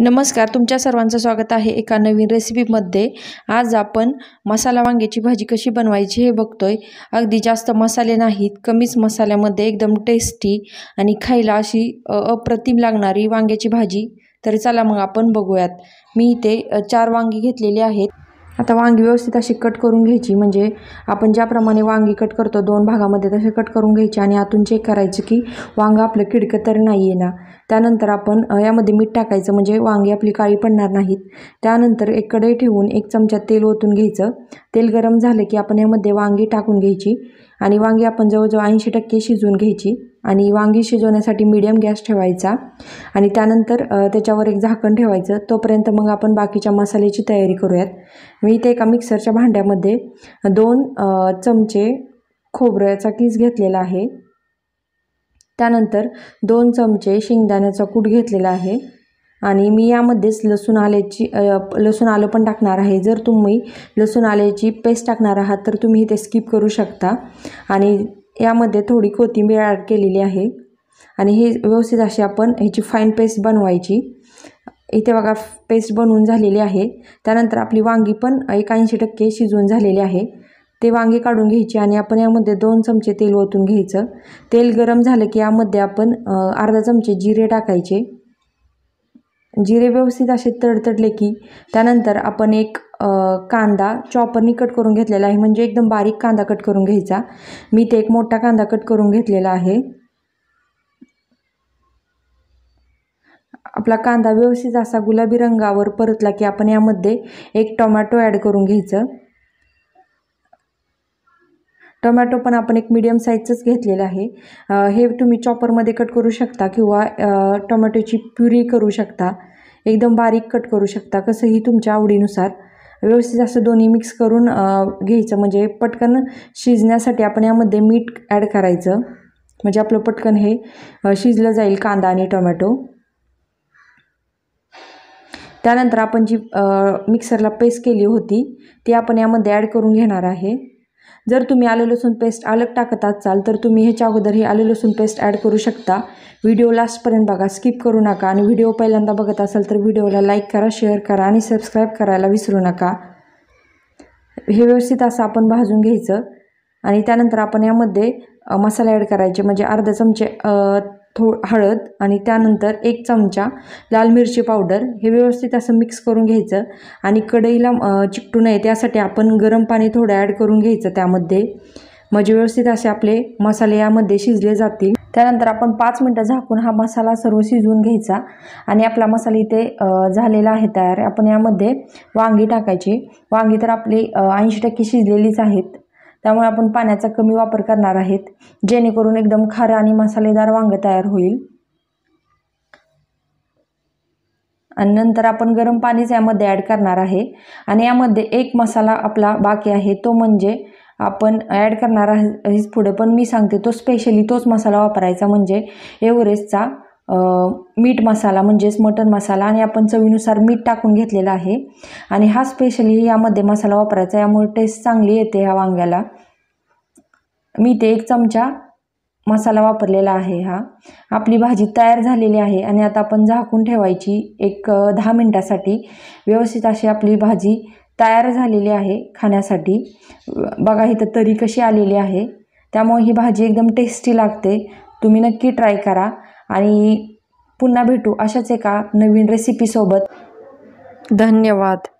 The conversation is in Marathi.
नमस्कार तुमच्या सर्वांचं स्वागत आहे एका नवीन रेसिपीमध्ये आज आपण मसाला वांग्याची भाजी कशी बनवायची हे बघतोय अगदी जास्त मसाले नाहीत कमीच मसाल्यामध्ये एकदम टेस्टी आणि खायला अशी अप्रतिम लागणारी वांग्याची भाजी तर चला मग आपण बघूयात मी इथे चार वांगी घेतलेली आहेत आता वांगी व्यवस्थित अशी कट करून घ्यायची म्हणजे आपण ज्याप्रमाणे वांगी कट करतो दोन भागामध्ये तसे कट करून घ्यायची आणि आतून चेक करायचं की वांग आपलं किडकं तर नाही आहे ना त्यानंतर आपण यामध्ये मीठ टाकायचं म्हणजे वांगी आपली काळी पडणार नाहीत त्यानंतर एक कढई ठेवून एक चमचा तेल ओतून घ्यायचं तेल गरम झालं की आपण यामध्ये वांगी टाकून घ्यायची आणि वांगी आपण जवळजवळ ऐंशी टक्के शिजवून घ्यायची आणि वांगी शिजवण्यासाठी मिडियम गॅस ठेवायचा आणि त्यानंतर त्याच्यावर एक झाकण ठेवायचं तोपर्यंत मग आपण बाकीच्या मसाल्याची तयारी करूयात मी इथे एका मिक्सरच्या भांड्यामध्ये दोन चमचे खोबऱ्याचा किस घेतलेला आहे त्यानंतर दोन चमचे शेंगदाण्याचा कूट घेतलेला आहे आणि मी यामध्येच लसूण आल्याची लसूण आलं पण टाकणार आहे जर तुम्ही लसूण आल्याची पेस्ट टाकणार आहात तर तुम्ही ते स्किप करू शकता आणि यामध्ये थोडी कोथिंबीर ॲड केलेली आहे आणि हे व्यवस्थित अशी आपण ह्याची फाईन पेस्ट बनवायची इथे बघा पेस्ट बनवून झालेली आहे त्यानंतर आपली वांगी पण एक ऐंशी टक्के शिजवून झालेली आहे ते वांगी काढून घ्यायची आणि आपण यामध्ये दोन चमचे तेल ओतून घ्यायचं तेल गरम झालं की यामध्ये आपण अर्धा चमचे जिरे टाकायचे जिरे व्यवस्थित असे तडतडले की त्यानंतर आपण एक कांदा चॉपरनी कट करून घेतलेला आहे म्हणजे एकदम बारीक कांदा कट करून घ्यायचा मी ते एक मोठा कांदा कट करून घेतलेला आहे आपला कांदा व्यवस्थित असा गुलाबी रंगावर परतला की आपण यामध्ये एक टोमॅटो ॲड करून घ्यायचं टोमॅटो पण आपण एक मीडियम साईजचंच घेतलेलं आहे हे तुम्ही चॉपरमध्ये कट करू शकता किंवा टोमॅटोची प्युरी करू शकता एकदम बारीक कट करू शकता कसंही तुमच्या आवडीनुसार व्यवस्थित असं दोन्ही मिक्स करून घ्यायचं म्हणजे पटकन शिजण्यासाठी आपण यामध्ये मीठ ॲड करायचं म्हणजे आपलं पटकन हे शिजलं जाईल कांदा आणि टोमॅटो त्यानंतर आपण जी मिक्सरला पेस्ट केली होती ती आपण यामध्ये ॲड करून घेणार आहे जर तुम्ही आलं लसूण पेस्ट अलग टाकत असाल तर तुम्ही ह्याच्या अगोदर हे आलं लसूण पेस्ट ॲड करू शकता व्हिडिओ लास्टपर्यंत बघा स्किप करू नका आणि व्हिडिओ पहिल्यांदा बघत असाल तर व्हिडिओला लाईक करा शेअर करा आणि सबस्क्राईब करायला विसरू नका हे व्यवस्थित असं आपण भाजून घ्यायचं आणि त्यानंतर आपण यामध्ये मसाला ॲड करायचे म्हणजे अर्धा चमचे थो हळद आणि त्यानंतर एक चमचा लाल मिरची पावडर हे व्यवस्थित असं मिक्स करून घ्यायचं आणि कढईला चिकटू नये त्यासाठी आपण गरम पाणी थोडं ॲड करून घ्यायचं त्यामध्ये म्हणजे व्यवस्थित असे आपले मसाले यामध्ये शिजले जातील त्यानंतर आपण पाच मिनटं झाकून हा मसाला सर्व शिजवून घ्यायचा आणि आपला मसाला इथे झालेला आहे तयार आपण यामध्ये वांगी टाकायची वांगी तर आपली ऐंशी टक्के शिजलेलीच आहेत त्यामुळे आपण पाण्याचा कमी वापर करणार आहेत जेणेकरून एकदम खारं आणि मसालेदार वांग तयार होईल आणि नंतर आपण गरम पाणीच यामध्ये ॲड करणार आहे आणि यामध्ये एक मसाला आपला बाकी आहे तो म्हणजे आपण ॲड करणार आहे पुढे पण मी सांगते तो स्पेशली तोच मसाला वापरायचा म्हणजे एव्हरेस्टचा मीठ मसाला म्हणजेच मटन मसाला आणि आपण चवीनुसार मीठ टाकून घेतलेला आहे आणि हा स्पेशली यामध्ये मसाला वापरायचा यामुळे टेस्ट चांगली येते ह्या वांग्याला मी ते एक चमचा मसाला वापरलेला आहे हा आपली भाजी तयार झालेली आहे आणि आता आपण झाकून ठेवायची एक दहा मिनटासाठी व्यवस्थित अशी आपली भाजी तयार झालेली आहे खाण्यासाठी बघा इथं तरी कशी आलेली आहे त्यामुळे ही भाजी एकदम टेस्टी लागते तुम्ही नक्की ट्राय करा आणि पुन्हा भेटू अशाच एका नवीन रेसिपीसोबत धन्यवाद